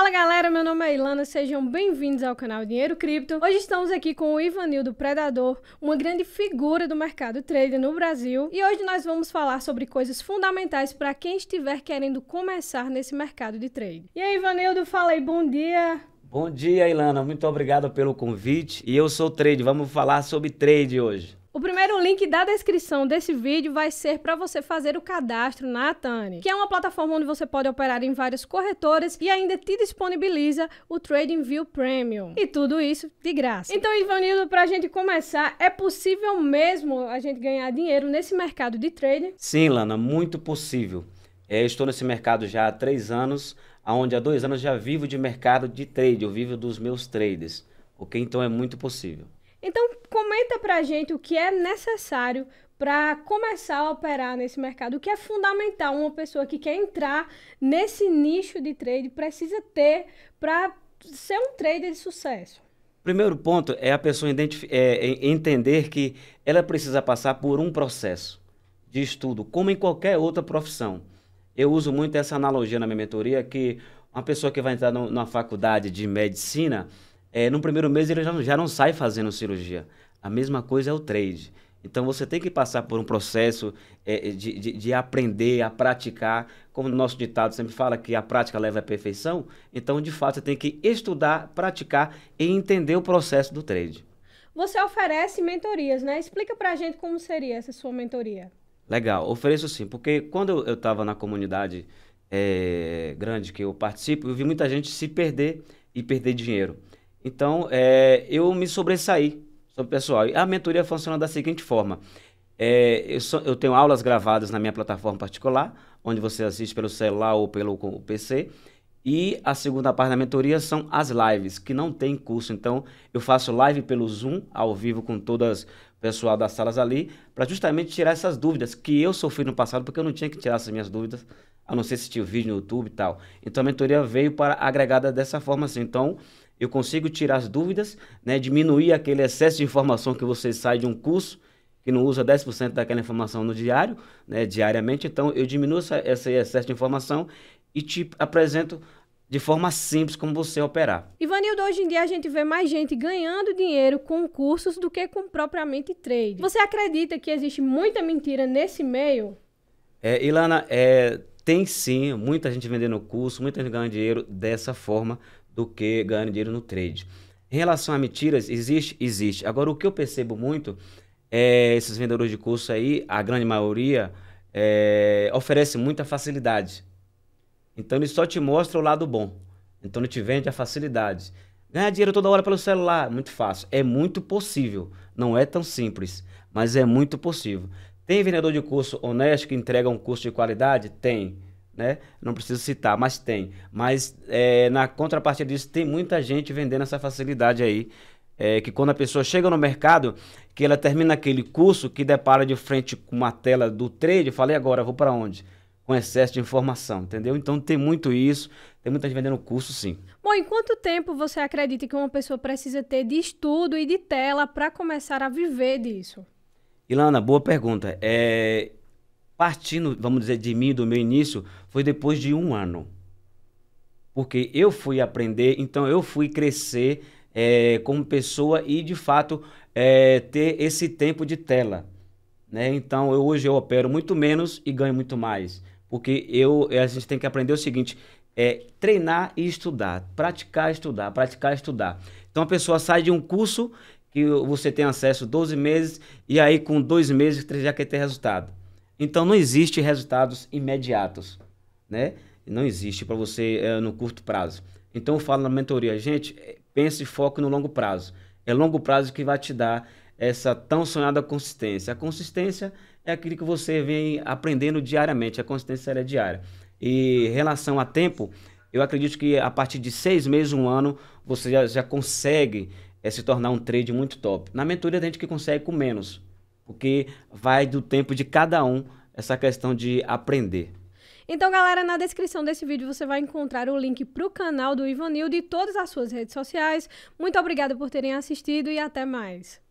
Fala galera, meu nome é Ilana, sejam bem-vindos ao canal Dinheiro Cripto. Hoje estamos aqui com o Ivanildo Predador, uma grande figura do mercado trader no Brasil, e hoje nós vamos falar sobre coisas fundamentais para quem estiver querendo começar nesse mercado de trade. E aí, Ivanildo, fala aí, bom dia. Bom dia, Ilana. Muito obrigado pelo convite. E eu sou o Trade. Vamos falar sobre trade hoje. O primeiro link da descrição desse vídeo vai ser para você fazer o cadastro na Atane, que é uma plataforma onde você pode operar em vários corretores e ainda te disponibiliza o TradingView Premium. E tudo isso de graça. Então, Ivanildo, para a gente começar, é possível mesmo a gente ganhar dinheiro nesse mercado de trading? Sim, Lana, muito possível. É, eu estou nesse mercado já há três anos, onde há dois anos já vivo de mercado de trade, eu vivo dos meus traders. Ok? Então é muito possível. Então, comenta pra gente o que é necessário para começar a operar nesse mercado, o que é fundamental uma pessoa que quer entrar nesse nicho de trade precisa ter para ser um trader de sucesso. Primeiro ponto é a pessoa é, é, entender que ela precisa passar por um processo de estudo, como em qualquer outra profissão. Eu uso muito essa analogia na minha mentoria que uma pessoa que vai entrar no, na faculdade de medicina, é, no primeiro mês ele já, já não sai fazendo cirurgia. A mesma coisa é o trade. Então você tem que passar por um processo é, é, de, de, de, aprender a praticar, como o nosso ditado sempre fala que a prática leva à perfeição. Então, de fato, você tem que estudar, praticar e entender o processo do trade. Você oferece mentorias, né? Explica pra gente como seria essa sua mentoria. Legal, ofereço sim, porque quando eu estava na comunidade é, grande que eu participo, eu vi muita gente se perder e perder dinheiro. Então, é, eu me sobressaí sobre o pessoal. E a mentoria funciona da seguinte forma. É, eu, eu, tenho aulas gravadas na minha plataforma particular, onde você assiste pelo celular ou pelo PC. E a segunda parte da mentoria são as lives, que não tem curso. Então, eu faço live pelo Zoom, ao vivo, com todas o pessoal das salas ali, para justamente tirar essas dúvidas que eu sofri no passado, porque eu não tinha que tirar essas minhas dúvidas, a não ser se tinha vídeo no YouTube e tal. Então, a mentoria veio para agregada dessa forma assim. Então, eu consigo tirar as dúvidas, né, diminuir aquele excesso de informação que você sai de um curso que não usa 10% daquela informação no diário, né, diariamente. Então, eu diminuo essa, esse excesso de informação e te apresento de forma simples como você operar. Ivanildo, hoje em dia a gente vê mais gente ganhando dinheiro com cursos do que com propriamente trade. Você acredita que existe muita mentira nesse meio? É, Ilana, é, tem sim muita gente vendendo curso, muita gente ganhando dinheiro dessa forma do que ganhando dinheiro no trade. Em relação a mentiras, existe? Existe. Agora, o que eu percebo muito é esses vendedores de curso aí, a grande maioria, é, oferece muita facilidade. Então, ele só te mostra o lado bom. Então, ele te vende a facilidade. Ganhar dinheiro toda hora pelo celular, muito fácil. É muito possível. Não é tão simples, mas é muito possível. Tem vendedor de curso honesto que entrega um curso de qualidade? Tem. Né? Não preciso citar, mas tem. Mas é, na contrapartida disso, tem muita gente vendendo essa facilidade aí. É, que quando a pessoa chega no mercado, que ela termina aquele curso, que depara de frente com uma tela do trade, falei agora, vou para onde? Com excesso de informação, entendeu? Então tem muito isso, tem muita gente vendendo curso, sim. Bom, em quanto tempo você acredita que uma pessoa precisa ter de estudo e de tela para começar a viver disso? Ilana, boa pergunta. É, partindo, vamos dizer, de mim, do meu início, foi depois de um ano. Porque eu fui aprender, então eu fui crescer é, como pessoa e, de fato, é, ter esse tempo de tela. Né? Então, eu, hoje eu opero muito menos e ganho muito mais. Porque eu, é, a gente tem que aprender o seguinte, é treinar e estudar, praticar, estudar, praticar, estudar. Então, a pessoa sai de um curso que você tem acesso 12 meses e aí com dois meses você já quer ter resultado. Então não existe resultados imediatos, né? Não existe para você é, no curto prazo. Então eu falo na mentoria, gente, eh, pense e foque no longo prazo. É longo prazo que vai te dar essa tão sonhada consistência. A consistência é aquilo que você vem aprendendo diariamente, a consistência é diária. E em relação a tempo, eu acredito que a partir de seis meses, um ano, você já, já consegue é se tornar um trade muito top. Na mentoria tem gente que consegue com menos, porque vai do tempo de cada um essa questão de aprender. Então, galera, na descrição desse vídeo você vai encontrar o link para o canal do Ivanildo e todas as suas redes sociais. Muito obrigada por terem assistido e até mais.